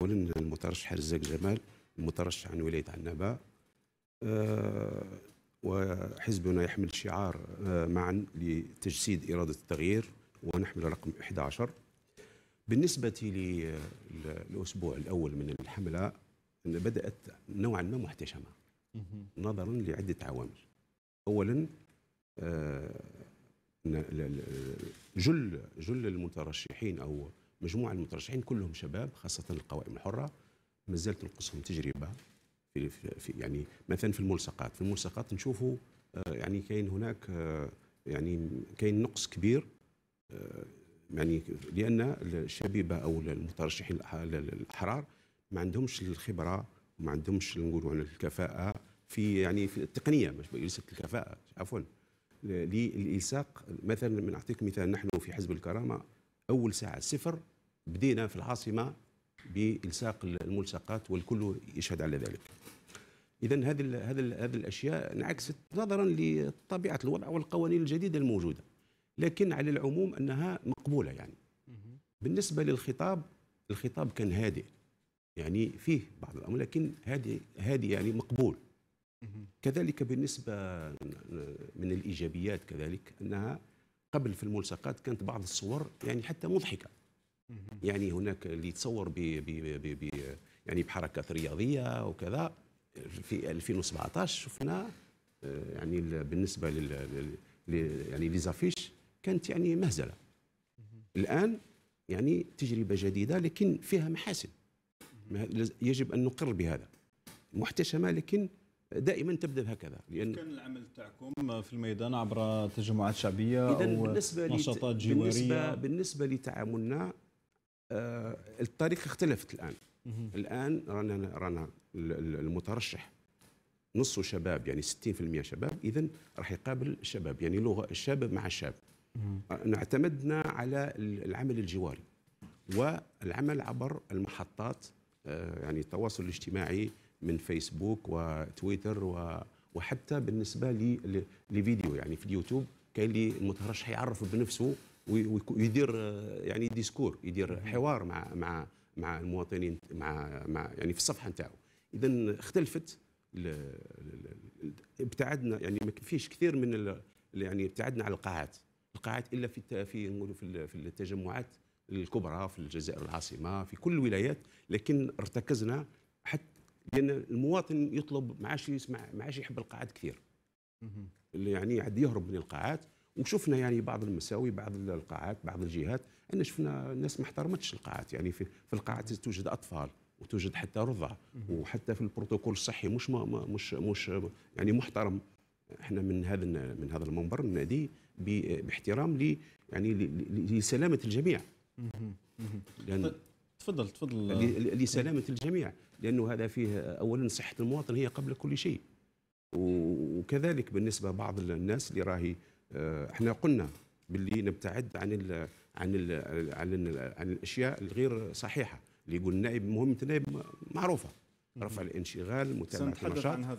اولا المترشح رزاق جمال المترشح عن ولايه عنابه أه وحزبنا يحمل شعار أه معا لتجسيد اراده التغيير ونحمل رقم 11 بالنسبه للاسبوع الاول من الحمله بدات نوعا ما محتشمه نظرا لعده عوامل اولا أه جل جل المترشحين او مجموعه المترشحين كلهم شباب خاصه القوائم الحره ما زالت تنقصهم تجربه في, في يعني مثلا في الملصقات في الملصقات نشوفوا آه، يعني كاين هناك آه، يعني كاين نقص كبير آه، يعني لان الشبيبه او المترشحين الاحرار ما عندهمش الخبره وما عندهمش نقولوا عن الكفاءه في يعني في التقنيه مش ليست الكفاءه عفوا للالصاق مثلا نعطيك مثال نحن في حزب الكرامه اول ساعه صفر بدينا في العاصمه بالصاق الملصقات والكل يشهد على ذلك اذا هذه هذه هذه الاشياء انعكست نظرا لطبيعه الوضع والقوانين الجديده الموجوده لكن على العموم انها مقبوله يعني بالنسبه للخطاب الخطاب كان هادئ يعني فيه بعض الامور لكن هادئ هادئ يعني مقبول كذلك بالنسبه من الايجابيات كذلك انها قبل في الملصقات كانت بعض الصور يعني حتى مضحكه يعني هناك اللي يتصور ب يعني بحركات رياضيه وكذا في 2017 شفنا آه، يعني بالنسبه لل يعني ليزافيش كانت يعني مهزله الان يعني تجربه جديده لكن فيها محاسن يجب ان نقر بهذا محتشمه لكن دائما تبدا هكذا لان كان العمل تاعكم في الميدان عبر تجمعات شعبيه او بالنسبه نشاطات جواريه بالنسبه بالنسبه لتعاملنا آه، الطريقه اختلفت الان مه. الان رانا رانا المترشح نصه شباب يعني 60% شباب اذا راح يقابل الشباب يعني لغه الشاب مع الشاب اعتمدنا آه، على العمل الجواري والعمل عبر المحطات آه، يعني التواصل الاجتماعي من فيسبوك وتويتر و وحتى بالنسبه لفيديو يعني في اليوتيوب كاين اللي المترشح حيعرف بنفسه ويدير يعني ديسكور يدير حوار مع مع مع المواطنين مع مع يعني في الصفحه نتاعو اذا اختلفت ابتعدنا يعني ما فيش كثير من يعني ابتعدنا على القاعات القاعات الا في في نقولوا في التجمعات الكبرى في الجزائر العاصمه في كل الولايات لكن ارتكزنا حتى لان المواطن يطلب ما عادش يسمع ما عادش يحب القاعات كثير اللي يعني عاد يهرب من القاعات وشفنا يعني بعض المساوي بعض القاعات بعض الجهات ان شفنا الناس ما احترمتش القاعات يعني في, في القاعات توجد اطفال وتوجد حتى رضع وحتى في البروتوكول الصحي مش ما مش مش يعني محترم احنا من هذا من هذا المنبر ننادي باحترام لي يعني لسلامه الجميع لان طيب. تفضل تفضل لسلامه الجميع لانه هذا فيه اولا صحه المواطن هي قبل كل شيء وكذلك بالنسبه بعض الناس اللي راهي آه، احنا قلنا باللي نبتعد عن الـ عن الـ عن, الـ عن الاشياء الغير صحيحه اللي يقول النائب مهمه النائب معروفه رفع الانشغال متابعه النشاط